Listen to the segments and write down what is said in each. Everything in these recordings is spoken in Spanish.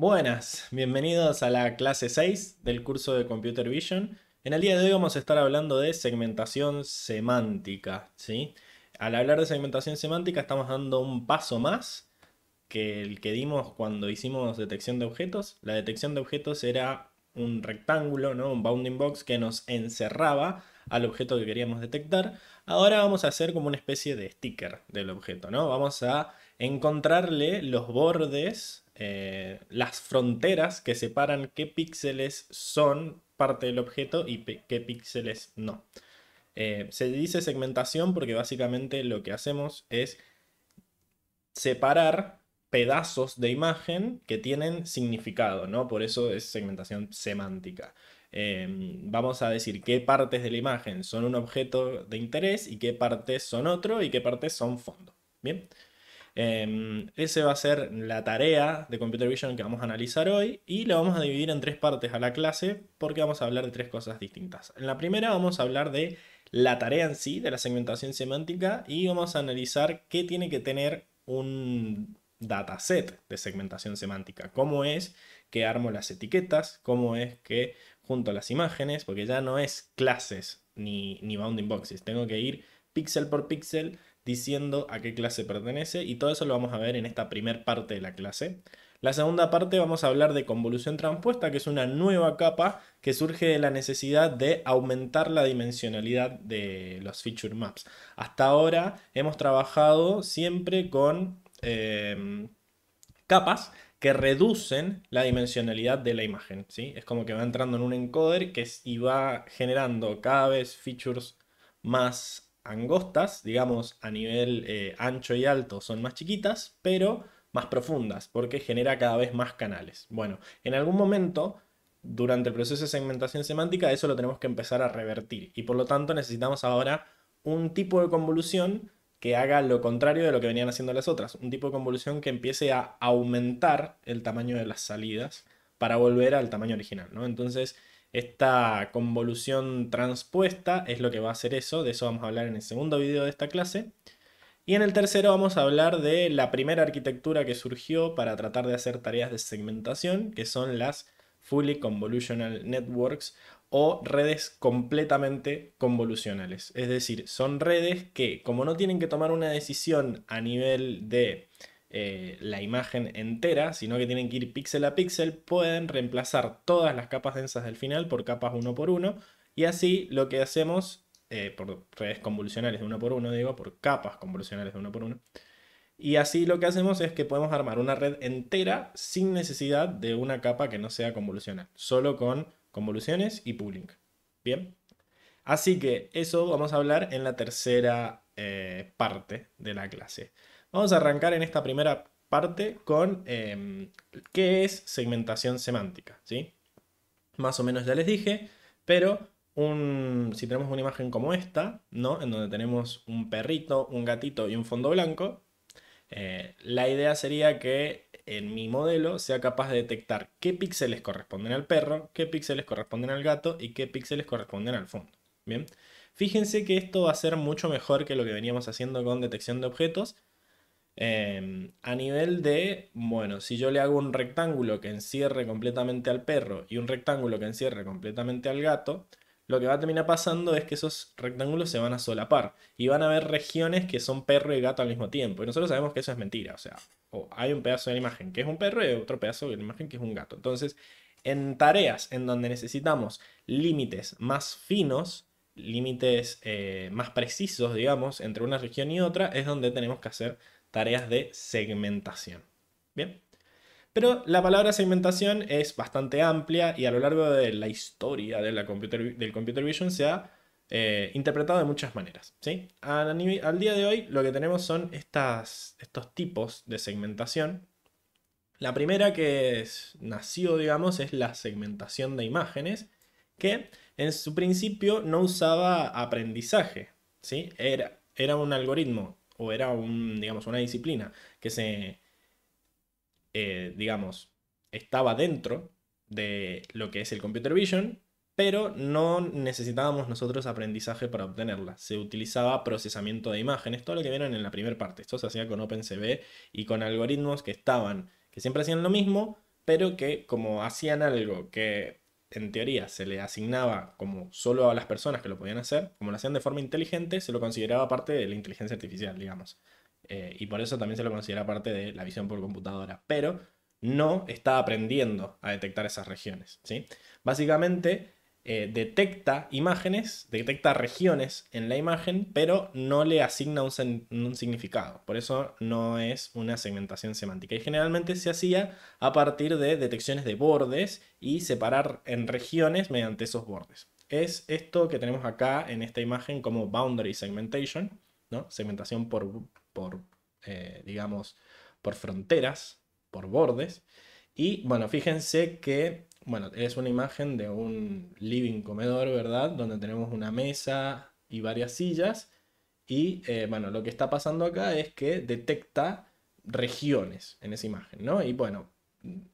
Buenas, bienvenidos a la clase 6 del curso de Computer Vision. En el día de hoy vamos a estar hablando de segmentación semántica. ¿sí? Al hablar de segmentación semántica estamos dando un paso más que el que dimos cuando hicimos detección de objetos. La detección de objetos era un rectángulo, ¿no? un bounding box que nos encerraba al objeto que queríamos detectar. Ahora vamos a hacer como una especie de sticker del objeto. ¿no? Vamos a encontrarle los bordes eh, las fronteras que separan qué píxeles son parte del objeto y qué píxeles no. Eh, se dice segmentación porque básicamente lo que hacemos es separar pedazos de imagen que tienen significado, ¿no? Por eso es segmentación semántica. Em, vamos a decir qué partes de la imagen son un objeto de interés y qué partes son otro y qué partes son fondo. Bien. Em, ese va a ser la tarea de Computer Vision que vamos a analizar hoy y la vamos a dividir en tres partes a la clase porque vamos a hablar de tres cosas distintas. En la primera vamos a hablar de la tarea en sí, de la segmentación semántica y vamos a analizar qué tiene que tener un dataset de segmentación semántica, cómo es que armo las etiquetas, cómo es que junto a las imágenes, porque ya no es clases ni, ni bounding boxes, tengo que ir píxel por píxel diciendo a qué clase pertenece y todo eso lo vamos a ver en esta primer parte de la clase. La segunda parte vamos a hablar de convolución transpuesta, que es una nueva capa que surge de la necesidad de aumentar la dimensionalidad de los feature maps. Hasta ahora hemos trabajado siempre con em, capas que reducen la dimensionalidad de la imagen. Es como que va entrando en un encoder que y va generando cada vez features más angostas, digamos, a nivel eh, ancho y alto son más chiquitas, pero más profundas, porque genera cada vez más canales. Bueno, en algún momento, durante el proceso de segmentación semántica, eso lo tenemos que empezar a revertir, y por lo tanto necesitamos ahora un tipo de convolución que haga lo contrario de lo que venían haciendo las otras, un tipo de convolución que empiece a aumentar el tamaño de las salidas para volver al tamaño original, ¿no? Entonces, esta convolución transpuesta es lo que va a hacer eso, de eso vamos a hablar en el segundo video de esta clase. Y en el tercero vamos a hablar de la primera arquitectura que surgió para tratar de hacer tareas de segmentación, que son las Fully Convolutional Networks o redes completamente convolucionales. Es decir, son redes que como no tienen que tomar una decisión a nivel de eh, la imagen entera, sino que tienen que ir píxel a píxel, pueden reemplazar todas las capas densas del final por capas uno por uno. Y así lo que hacemos, eh, por redes convolucionales de uno por uno, digo, por capas convolucionales de uno por uno. Y así lo que hacemos es que podemos armar una red entera sin necesidad de una capa que no sea convolucional, solo con convoluciones y pooling. Bien. Así que eso vamos a hablar en la tercera eh, parte de la clase. Vamos a arrancar en esta primera parte con em, qué es segmentación semántica, ¿sí? Más o menos ya les dije, pero si tenemos una imagen como esta, En donde tenemos un perrito, un gatito y un fondo blanco, eh, la idea sería que en mi modelo sea capaz de detectar qué píxeles corresponden al perro, qué píxeles corresponden al gato y qué píxeles corresponden al fondo. Bien, fíjense que esto va a ser mucho mejor que lo que veníamos haciendo con detección de objetos, Em, a nivel de, bueno, si yo le hago un rectángulo que encierre completamente al perro y un rectángulo que encierre completamente al gato, lo que va a terminar pasando es que esos rectángulos se van a solapar y van a haber regiones que son perro y gato al mismo tiempo. Y nosotros sabemos que eso es mentira, o sea, hay un pedazo de la imagen que es un perro y otro pedazo de la imagen que es un gato. Entonces, en tareas en donde necesitamos límites más finos, límites eh, más precisos, digamos, entre una región y otra, es donde tenemos que hacer tareas de segmentación. Bien. Pero la palabra segmentación es bastante amplia y a lo largo de la historia de la del computer vision se ha eh, interpretado de muchas maneras. ¿sí? Al, día de hoy lo que tenemos son estas, estos tipos de segmentación. La primera que nació, digamos, es la segmentación de imágenes, que en su principio no usaba aprendizaje. ¿sí? Era, era un algoritmo o era un, digamos, una disciplina que se, eh, digamos, estaba dentro de lo que es el computer vision, pero no necesitábamos nosotros aprendizaje para obtenerla. Se utilizaba procesamiento de imágenes, todo lo que vieron en la primera parte. Esto se hacía con OpenCV y con algoritmos que estaban, que siempre hacían lo mismo, pero que como hacían algo que en teoría se le asignaba como solo a las personas que lo podían hacer, como lo hacían de forma inteligente, se lo consideraba parte de la inteligencia artificial, digamos. Eh, y por eso también se lo considera parte de la visión por computadora. Pero no está aprendiendo a detectar esas regiones. ¿sí? Básicamente, eh, detecta imágenes, detecta regiones en la imagen, pero no le asigna un, significado. Por eso no es una segmentación semántica. Y generalmente se hacía a partir de detecciones de bordes y separar en regiones mediante esos bordes. Es esto que tenemos acá en esta imagen como boundary segmentation, ¿no? segmentación por, por eh, digamos, por fronteras, por bordes. Y bueno, fíjense que bueno, es una imagen de un living comedor, ¿verdad? Donde tenemos una mesa y varias sillas. Y eh, bueno, lo que está pasando acá es que detecta regiones en esa imagen, ¿no? Y bueno,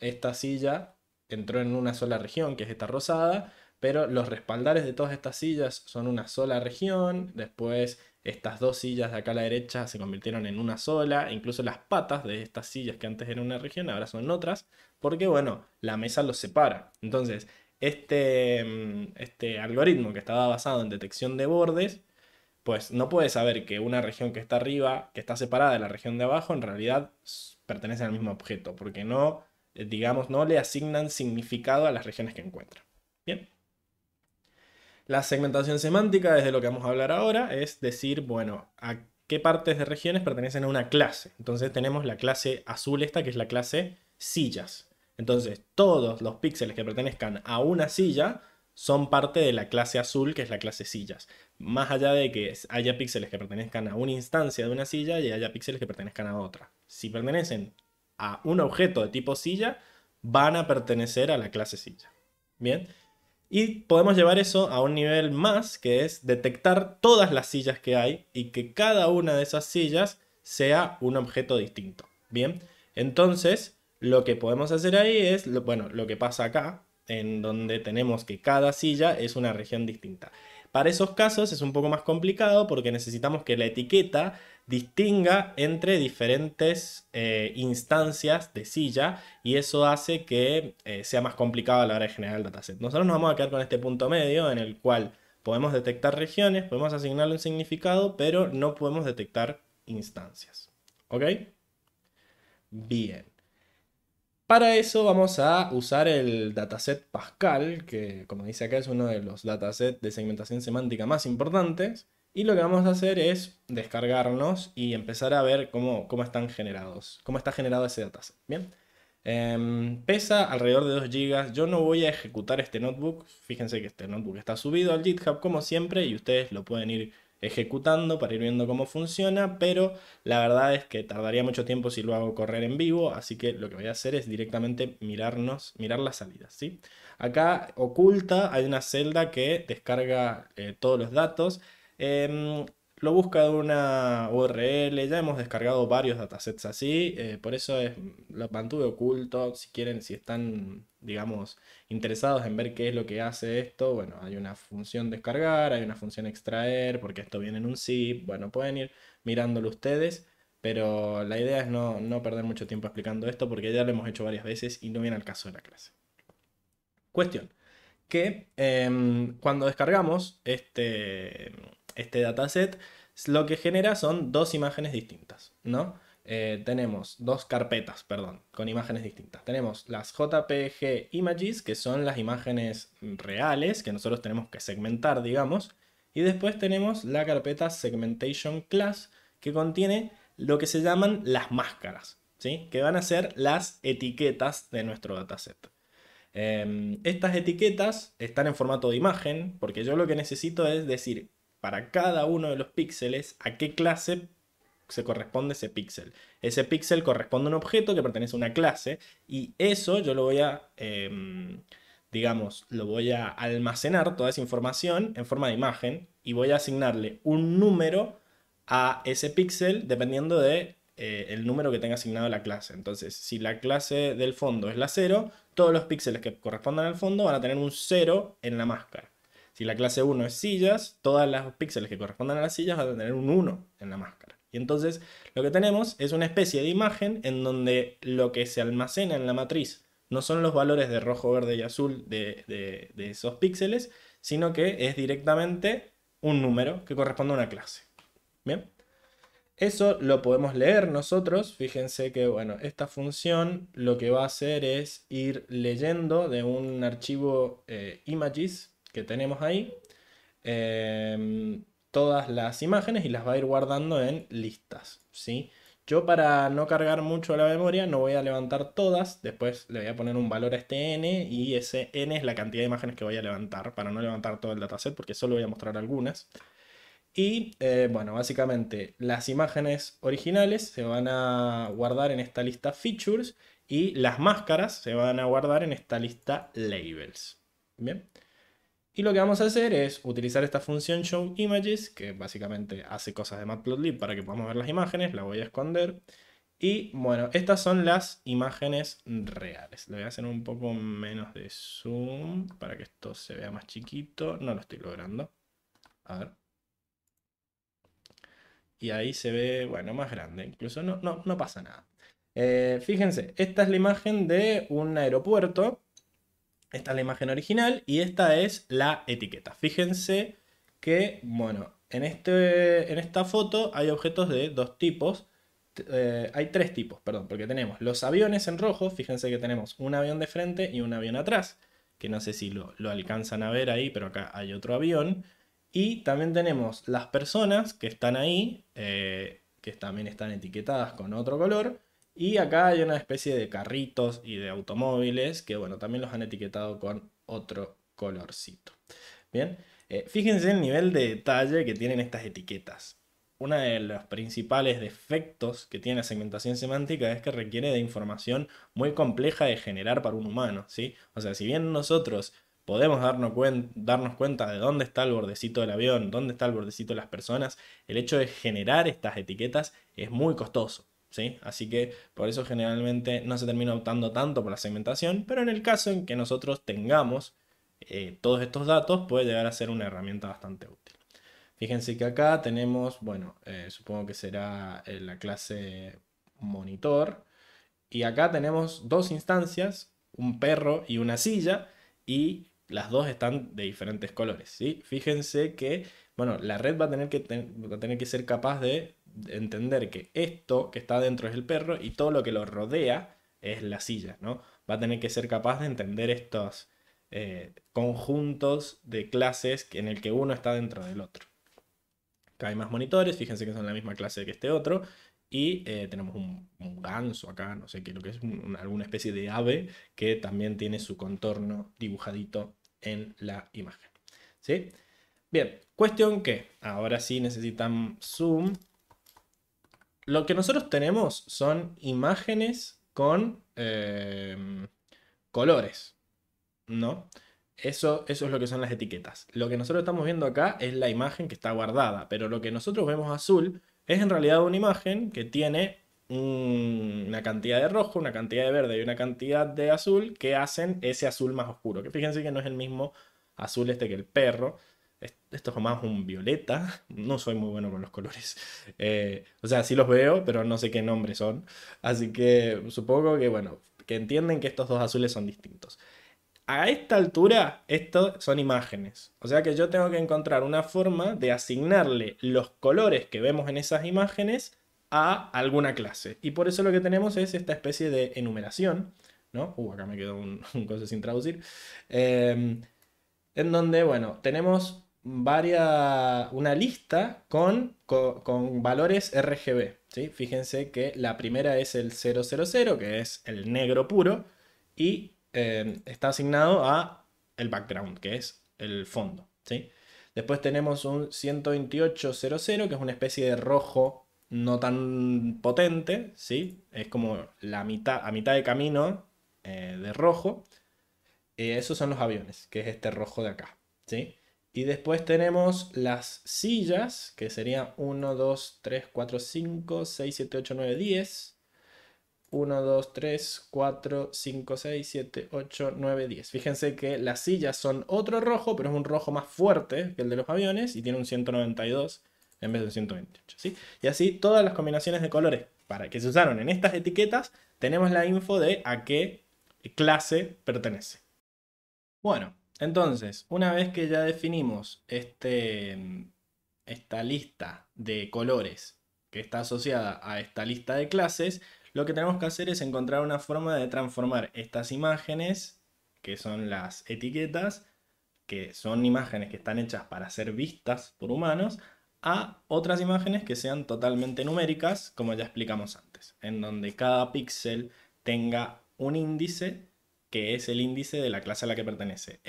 esta silla entró en una sola región, que es esta rosada, pero los respaldares de todas estas sillas son una sola región, después estas dos sillas de acá a la derecha se convirtieron en una sola, incluso las patas de estas sillas que antes eran una región ahora son otras, porque bueno, la mesa los separa. Entonces, este, mm, este algoritmo que estaba basado en detección de bordes, pues no puede saber que una región que está arriba, que está separada de la región de abajo, en realidad pertenece al mismo objeto, porque no, eh, digamos, no le asignan significado a las regiones que encuentra. Bien. La segmentación semántica, desde lo que vamos a hablar ahora, es decir, bueno, a qué partes de regiones pertenecen a una clase. Entonces tenemos la clase azul esta, que es la clase sillas. Entonces todos los píxeles que pertenezcan a una silla son parte de la clase azul, que es la clase sillas. Más allá de que haya píxeles que pertenezcan a una instancia de una silla y haya píxeles que pertenezcan a otra. Si pertenecen a un objeto de tipo silla, van a pertenecer a la clase silla. Bien, y podemos llevar eso a un nivel más, que es detectar todas las sillas que hay y que cada una de esas sillas sea un objeto distinto. Bien, entonces lo que podemos hacer ahí es, bueno, lo que pasa acá, en donde tenemos que cada silla es una región distinta. Para esos casos es un poco más complicado porque necesitamos que la etiqueta distinga entre diferentes eh, instancias de silla y eso hace que eh, sea más complicado a la hora de generar el dataset. Nosotros nos vamos a quedar con este punto medio en el cual podemos detectar regiones, podemos asignarle un significado, pero no podemos detectar instancias. ¿Ok? Bien. Para eso vamos a usar el dataset Pascal, que como dice acá es uno de los datasets de segmentación semántica más importantes. Y lo que vamos a hacer es descargarnos y empezar a ver cómo, cómo están generados, cómo está generado ese dataset. Bien, em, pesa alrededor de 2 GB. Yo no voy a ejecutar este notebook. Fíjense que este notebook está subido al GitHub como siempre y ustedes lo pueden ir ejecutando para ir viendo cómo funciona, pero la verdad es que tardaría mucho tiempo si lo hago correr en vivo, así que lo que voy a hacer es directamente mirarnos, mirar las salidas, ¿sí? Acá oculta hay una celda que descarga eh, todos los datos. Em, lo busca de una URL, ya hemos descargado varios datasets así, eh, por eso lo mantuve oculto, si quieren, si están, digamos, interesados en ver qué es lo que hace esto, bueno, hay una función descargar, hay una función extraer, porque esto viene en un zip, bueno, pueden ir mirándolo ustedes, pero la idea es no, perder mucho tiempo explicando esto, porque ya lo hemos hecho varias veces y no viene al caso de la clase. Cuestión, que em, cuando descargamos este este dataset lo que genera son dos imágenes distintas, ¿no? Eh, tenemos dos carpetas, perdón, con imágenes distintas. Tenemos las JPG Images, que son las imágenes reales, que nosotros tenemos que segmentar, digamos. Y después tenemos la carpeta Segmentation Class, que contiene lo que se llaman las máscaras, ¿sí? que van a ser las etiquetas de nuestro dataset. Em, estas etiquetas están en formato de imagen, porque yo lo que necesito es decir para cada uno de los píxeles a qué clase se corresponde ese píxel. Ese píxel corresponde a un objeto que pertenece a una clase y eso yo lo voy a, em, digamos, lo voy a almacenar toda esa información en forma de imagen y voy a asignarle un número a ese píxel dependiendo de eh, el número que tenga asignado la clase. Entonces, si la clase del fondo es la 0, todos los píxeles que correspondan al fondo van a tener un 0 en la máscara. Si la clase 1 es sillas, todas las píxeles que correspondan a las sillas van a tener un 1 en la máscara. Y entonces lo que tenemos es una especie de imagen en donde lo que se almacena en la matriz no son los valores de rojo, verde y azul de, esos píxeles, sino que es directamente un número que corresponde a una clase. Bien. Eso lo podemos leer nosotros. Fíjense que, bueno, esta función lo que va a hacer es ir leyendo de un archivo eh, images que tenemos ahí em, todas las imágenes y las va a ir guardando en listas, ¿sí? Yo para no cargar mucho la memoria no voy a levantar todas, después le voy a poner un valor a este n y ese n es la cantidad de imágenes que voy a levantar para no levantar todo el dataset porque solo voy a mostrar algunas. Y eh, bueno, básicamente las imágenes originales se van a guardar en esta lista features y las máscaras se van a guardar en esta lista labels. Bien. Y lo que vamos a hacer es utilizar esta función show images, que básicamente hace cosas de Matplotlib para que podamos ver las imágenes, la voy a esconder. Y bueno, estas son las imágenes reales. Le voy a hacer un poco menos de zoom para que esto se vea más chiquito. No lo estoy logrando. A ver. Y ahí se ve, bueno, más grande. Incluso no, no, no pasa nada. Eh, fíjense, esta es la imagen de un aeropuerto esta es la imagen original y esta es la etiqueta. Fíjense que, bueno, en, este, en esta foto hay objetos de dos tipos. Eh, hay tres tipos, perdón, porque tenemos los aviones en rojo. Fíjense que tenemos un avión de frente y un avión atrás, que no sé si lo, lo alcanzan a ver ahí, pero acá hay otro avión. Y también tenemos las personas que están ahí, eh, que también están etiquetadas con otro color. Y acá hay una especie de carritos y de automóviles que, bueno, también los han etiquetado con otro colorcito. Bien, eh, fíjense el nivel de detalle que tienen estas etiquetas. Uno de los principales defectos que tiene la segmentación semántica es que requiere de información muy compleja de generar para un humano, ¿sí? O sea, si bien nosotros podemos darnos, darnos cuenta de dónde está el bordecito del avión, dónde está el bordecito de las personas, el hecho de generar estas etiquetas es muy costoso. Así que por eso generalmente no se termina optando tanto por la segmentación, pero en el caso en que nosotros tengamos eh, todos estos datos puede llegar a ser una herramienta bastante útil. Fíjense que acá tenemos, bueno, eh, supongo que será eh, la clase monitor, y acá tenemos dos instancias, un perro y una silla, y las dos están de diferentes colores, ¿sí? Fíjense que, bueno, la red va a tener que, va a tener que ser capaz de entender que esto que está dentro es el perro y todo lo que lo rodea es la silla, ¿no? Va a tener que ser capaz de entender estos eh, conjuntos de clases en el que uno está dentro del otro. Acá hay más monitores, fíjense que son la misma clase que este otro. Y eh, tenemos un, ganso acá, no sé qué, lo que es alguna especie de ave que también tiene su contorno dibujadito en la imagen. ¿Sí? Bien, cuestión que ahora sí necesitan zoom lo que nosotros tenemos son imágenes con eh, colores, ¿no? Eso, eso es lo que son las etiquetas. Lo que nosotros estamos viendo acá es la imagen que está guardada, pero lo que nosotros vemos azul es en realidad una imagen que tiene una cantidad de rojo, una cantidad de verde y una cantidad de azul que hacen ese azul más oscuro. Que fíjense que no es el mismo azul este que el perro, esto es más un violeta. No soy muy bueno con los colores. Eh, o sea, sí los veo, pero no sé qué nombres son. Así que supongo que, bueno, que entienden que estos dos azules son distintos. A esta altura, estos son imágenes. O sea que yo tengo que encontrar una forma de asignarle los colores que vemos en esas imágenes a alguna clase. Y por eso lo que tenemos es esta especie de enumeración, ¿no? Uh, acá me quedó un, un cosa sin traducir. Em, en donde, bueno, tenemos varias, una lista con, con, valores RGB. ¿sí? Fíjense que la primera es el 000, que es el negro puro, y eh, está asignado a el background, que es el fondo. Después tenemos un 12800, que es una especie de rojo no tan potente, ¿sí? es como la mitad, a mitad de camino eh, de rojo. Eh, esos son los aviones, que es este rojo de acá. ¿sí? Y después tenemos las sillas, que serían 1, 2, 3, 4, 5, 6, 7, 8, 9, 10. 1, 2, 3, 4, 5, 6, 7, 8, 9, 10. Fíjense que las sillas son otro rojo, pero es un rojo más fuerte que el de los aviones y tiene un 192 en vez de un 128. ¿sí? Y así todas las combinaciones de colores para que se usaron en estas etiquetas, tenemos la info de a qué clase pertenece. Bueno, entonces, una vez que ya definimos este, mm, esta lista de colores que está asociada a esta lista de clases, lo que tenemos que hacer es encontrar una forma de transformar estas imágenes, que son las etiquetas, que son imágenes que están hechas para ser vistas por humanos, a otras imágenes que sean totalmente numéricas, como ya explicamos antes, en donde cada píxel tenga un índice que es el índice de la clase a la que pertenece.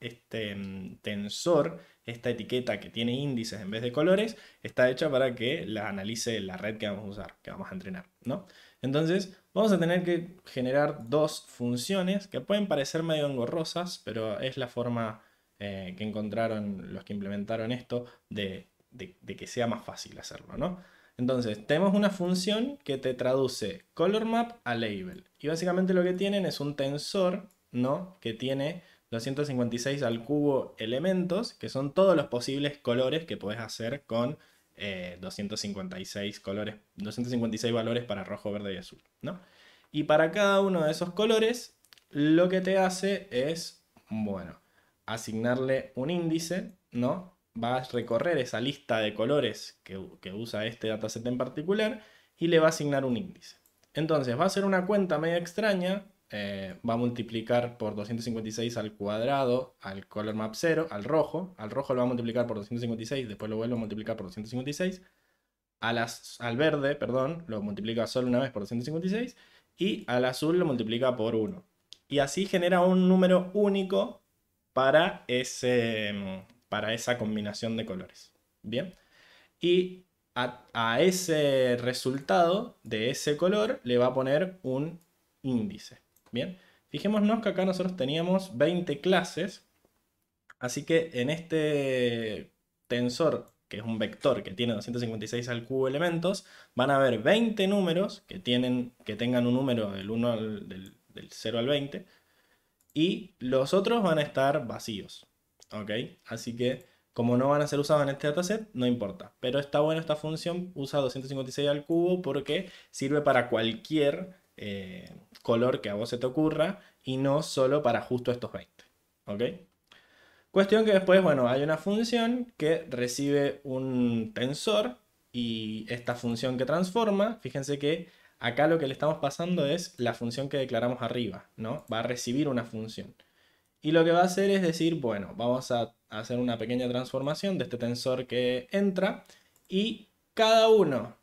este mm, tensor, esta etiqueta que tiene índices en vez de colores, está hecha para que la analice la red que vamos a usar, que vamos a entrenar, ¿no? Entonces, vamos a tener que generar dos funciones que pueden parecer medio engorrosas, pero es la forma eh, que encontraron los que implementaron esto de, de que sea más fácil hacerlo, ¿no? Entonces, tenemos una función que te traduce color map a label. Y básicamente lo que tienen es un tensor, ¿no? Que tiene 256 al cubo elementos, que son todos los posibles colores que puedes hacer con 256 eh, colores, 256 valores para rojo, verde y azul, ¿no? Y para cada uno de esos colores, lo que te hace es, bueno, asignarle un índice, ¿no? va a recorrer esa lista de colores que, usa este dataset en particular y le va a asignar un índice. Entonces va a ser una cuenta media extraña, eh, va a multiplicar por 256 al cuadrado al color map 0, al rojo, al rojo lo va a multiplicar por 256, después lo vuelve a multiplicar por 256, al verde, perdón, lo multiplica solo una vez por 256 y al azul lo multiplica por 1. Y así genera un número único para ese, mm, para esa combinación de colores. Bien. Y a, ese resultado de ese color le va a poner un índice. Bien. Fijémonos que acá nosotros teníamos 20 clases. Así que en este tensor que es un vector que tiene 256 al cubo elementos, van a haber 20 números que, tienen, que tengan un número del, 1 del, del 0 al 20 y los otros van a estar vacíos. Así que como no van a ser usados en este dataset, no importa. Pero está bueno esta función, usa 256 al cubo porque sirve para cualquier eh, color que a vos se te ocurra y no solo para justo estos 20, Cuestión que después, bueno, hay una función que recibe un tensor y esta función que transforma, fíjense que acá lo que le estamos pasando es la función que declaramos arriba, ¿no? Va a recibir una función. Y lo que va a hacer es decir, bueno, vamos a hacer una pequeña transformación de este tensor que entra y cada uno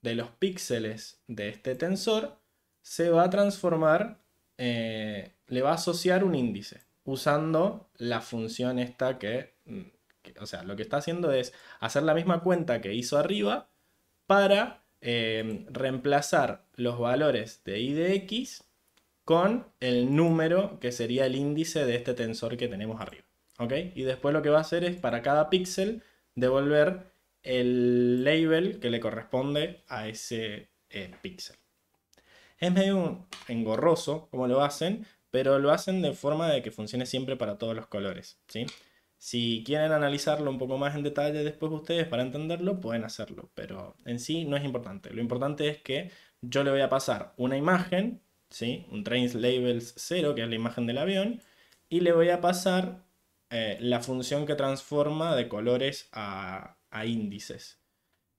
de los píxeles de este tensor se va a transformar, eh, le va a asociar un índice usando la función esta mm, que, o sea, lo que está haciendo es hacer la misma cuenta que hizo arriba para eh, reemplazar los valores de i de x con el número que sería el índice de este tensor que tenemos arriba. Y después lo que va a hacer es para cada píxel devolver el label que le corresponde a ese eh, píxel. Es medio engorroso como lo hacen, pero lo hacen de forma de que funcione siempre para todos los colores. Si quieren analizarlo un poco más en detalle después ustedes para entenderlo, pueden hacerlo, pero en sí no es importante. Lo importante es que yo le voy a pasar una imagen ¿sí? un trains labels 0, que es la imagen del avión, y le voy a pasar eh, la función que transforma de colores a, a índices.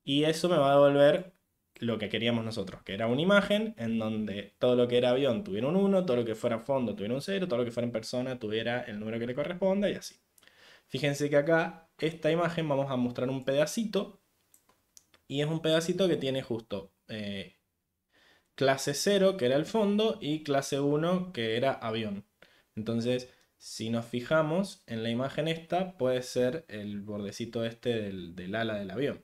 Y eso me va a devolver lo que queríamos nosotros, que era una imagen en donde todo lo que era avión tuviera un 1, todo lo que fuera fondo tuviera un 0, todo lo que fuera en persona tuviera el número que le corresponda y así. Fíjense que acá esta imagen vamos a mostrar un pedacito y es un pedacito que tiene justo eh, clase 0, que era el fondo, y clase 1, que era avión. Entonces, si nos fijamos en la imagen esta, puede ser el bordecito este del, ala del avión,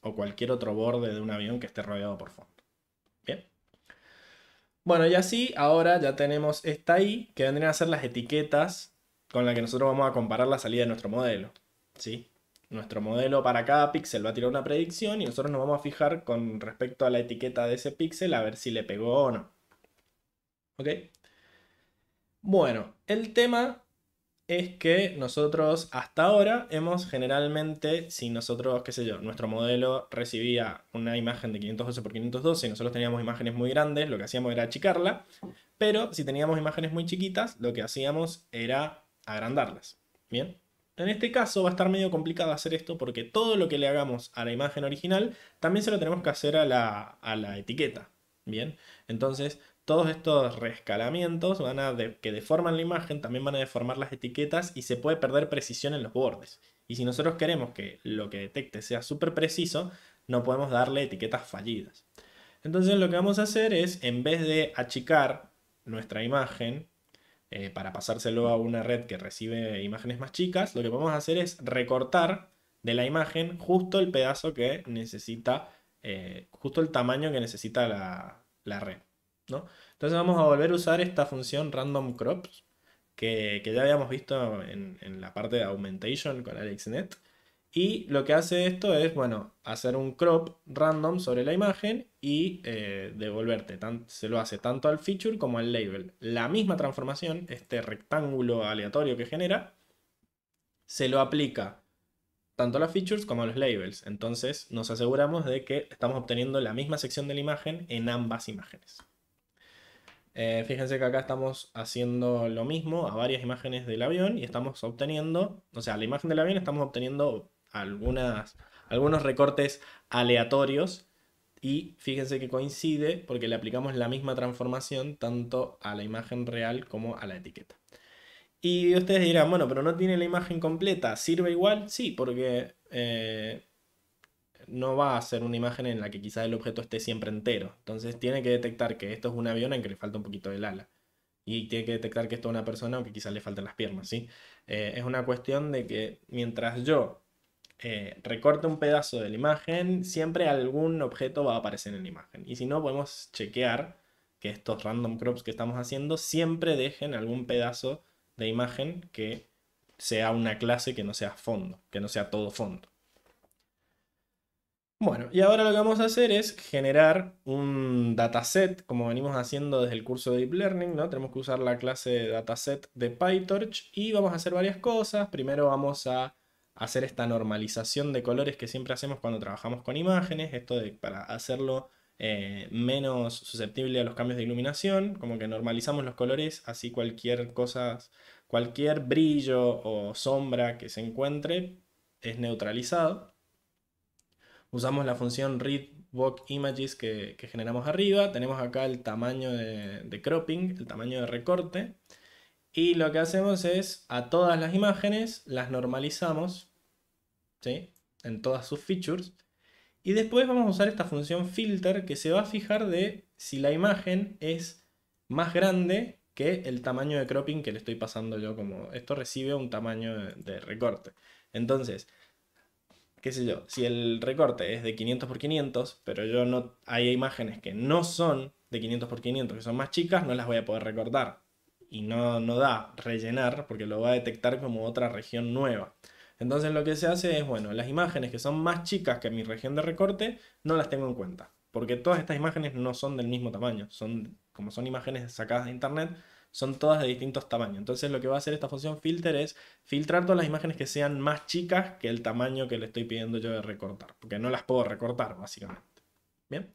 o cualquier otro borde de un avión que esté rodeado por fondo. Bien. Bueno, y así ahora ya tenemos esta ahí que vendrían a ser las etiquetas con las que nosotros vamos a comparar la salida de nuestro modelo. ¿Sí? Nuestro modelo para cada píxel va a tirar una predicción y nosotros nos vamos a fijar con respecto a la etiqueta de ese píxel a ver si le pegó o no. ¿Ok? Bueno, el tema es que nosotros hasta ahora hemos generalmente, si nosotros, qué sé yo, nuestro modelo recibía una imagen de 512 por 512 y nosotros teníamos imágenes muy grandes, lo que hacíamos era achicarla, pero si teníamos imágenes muy chiquitas, lo que hacíamos era agrandarlas. ¿Bien? En este caso va a estar medio complicado hacer esto porque todo lo que le hagamos a la imagen original también se lo tenemos que hacer a la, etiqueta. Bien, entonces todos estos rescalamientos van a que deforman la imagen también van a deformar las etiquetas y se puede perder precisión en los bordes. Y si nosotros queremos que lo que detecte sea súper preciso, no podemos darle etiquetas fallidas. Entonces lo que vamos a hacer es, en vez de achicar nuestra imagen eh, para pasárselo a una red que recibe imágenes más chicas, lo que podemos hacer es recortar de la imagen justo el pedazo que necesita, eh, justo el tamaño que necesita la, red. ¿no? Entonces vamos a volver a usar esta función random crops que, ya habíamos visto en, en, la parte de augmentation con AlexNet y lo que hace esto es, bueno, hacer un crop random sobre la imagen y eh, devolverte. se lo hace tanto al feature como al label. La misma transformación, este rectángulo aleatorio que genera, se lo aplica tanto a las features como a los labels. Entonces nos aseguramos de que estamos obteniendo la misma sección de la imagen en ambas imágenes. Eh, fíjense que acá estamos haciendo lo mismo a varias imágenes del avión y estamos obteniendo, o sea, la imagen del avión estamos obteniendo algunas, algunos recortes aleatorios y fíjense que coincide porque le aplicamos la misma transformación tanto a la imagen real como a la etiqueta. Y ustedes dirán, bueno, pero no tiene la imagen completa, ¿sirve igual? Sí, porque eh, no va a ser una imagen en la que quizás el objeto esté siempre entero. Entonces tiene que detectar que esto es un avión en que le falta un poquito del ala. Y tiene que detectar que esto es una persona aunque quizás le faltan las piernas, ¿sí? Eh, es una cuestión de que mientras yo eh, recorte un pedazo de la imagen, siempre algún objeto va a aparecer en la imagen. Y si no, podemos chequear que estos random crops que estamos haciendo siempre dejen algún pedazo de imagen que sea una clase que no sea fondo, que no sea todo fondo. Bueno, y ahora lo que vamos a hacer es generar un dataset, como venimos haciendo desde el curso de Deep Learning, ¿no? Tenemos que usar la clase dataset de PyTorch y vamos a hacer varias cosas. Primero vamos a hacer esta normalización de colores que siempre hacemos cuando trabajamos con imágenes, esto para hacerlo eh, menos susceptible a los cambios de iluminación, como que normalizamos los colores, así cualquier cosa, cualquier brillo o sombra que se encuentre es neutralizado. Usamos la función read images que, generamos arriba, tenemos acá el tamaño de, de cropping, el tamaño de recorte, y lo que hacemos es a todas las imágenes las normalizamos ¿sí? en todas sus features. Y después vamos a usar esta función filter que se va a fijar de si la imagen es más grande que el tamaño de cropping que le estoy pasando yo como esto recibe un tamaño de recorte. Entonces, qué sé yo, si el recorte es de 500 por 500, pero yo no hay imágenes que no son de 500 por 500 que son más chicas, no las voy a poder recortar y no, da rellenar porque lo va a detectar como otra región nueva. Entonces lo que se hace es, bueno, las imágenes que son más chicas que mi región de recorte, no las tengo en cuenta. Porque todas estas imágenes no son del mismo tamaño. Son, como son imágenes sacadas de internet, son todas de distintos tamaños. Entonces lo que va a hacer esta función filter es filtrar todas las imágenes que sean más chicas que el tamaño que le estoy pidiendo yo de recortar. Porque no las puedo recortar, básicamente. Bien.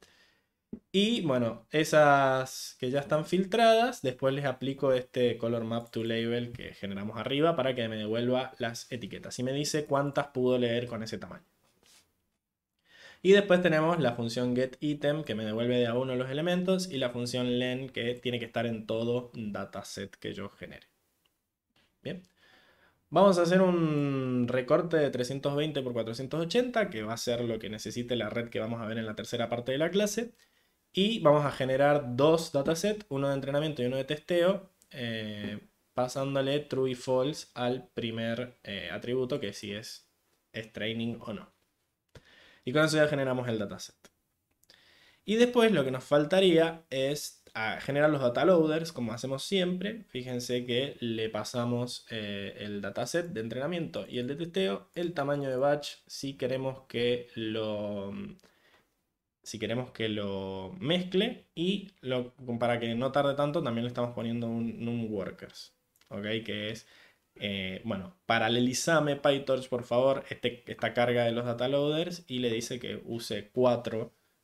Y bueno, esas que ya están filtradas, después les aplico este color map to label que generamos arriba para que me devuelva las etiquetas y me dice cuántas pudo leer con ese tamaño. Y después tenemos la función getItem que me devuelve de a uno los elementos y la función len que tiene que estar en todo dataset que yo genere. Bien. Vamos a hacer un recorte de 320 por 480 que va a ser lo que necesite la red que vamos a ver en la tercera parte de la clase. Y vamos a generar dos datasets, uno de entrenamiento y uno de testeo, eh, pasándole true y false al primer eh, atributo, que si es, training o no. Y con eso ya generamos el dataset. Y después lo que nos faltaría es ah, generar los data loaders, como hacemos siempre. Fíjense que le pasamos eh, el dataset de entrenamiento y el de testeo, el tamaño de batch, si queremos que lo si queremos que lo mezcle y lo, para que no tarde tanto también le estamos poniendo un, workers, ¿ok? Que es, eh, bueno, paralelizame PyTorch por favor este, esta carga de los data loaders y le dice que use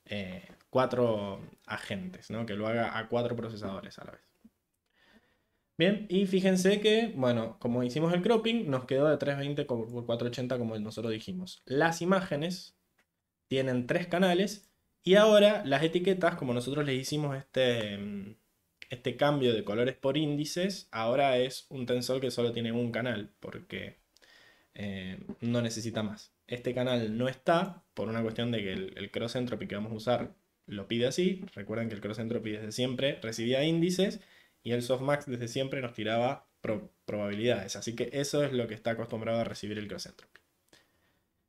eh, cuatro, agentes, ¿no? Que lo haga a cuatro procesadores a la vez. Bien, y fíjense que, bueno, como hicimos el cropping, nos quedó de 320 por 480 como nosotros dijimos. Las imágenes tienen tres canales y ahora las etiquetas, como nosotros les hicimos este, mm, este cambio de colores por índices, ahora es un tensor que solo tiene un canal, porque eh, no necesita más. Este canal no está, por una cuestión de que el, cross entropy que vamos a usar lo pide así. Recuerden que el cross entropy desde siempre recibía índices y el softmax desde siempre nos tiraba probabilidades. Así que eso es lo que está acostumbrado a recibir el cross entropy.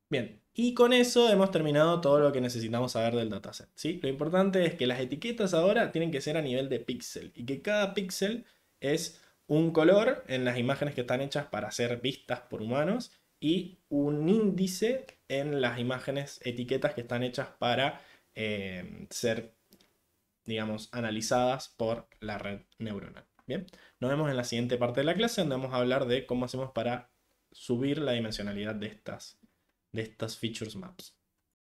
Bien, y con eso hemos terminado todo lo que necesitamos saber del dataset. Lo importante es que las etiquetas ahora tienen que ser a nivel de píxel y que cada píxel es un color en las imágenes que están hechas para ser vistas por humanos y un índice en las imágenes etiquetas que están hechas para eh, ser, digamos, analizadas por la red neuronal. Bien, nos vemos en la siguiente parte de la clase donde vamos a hablar de cómo hacemos para subir la dimensionalidad de estas de estas features maps.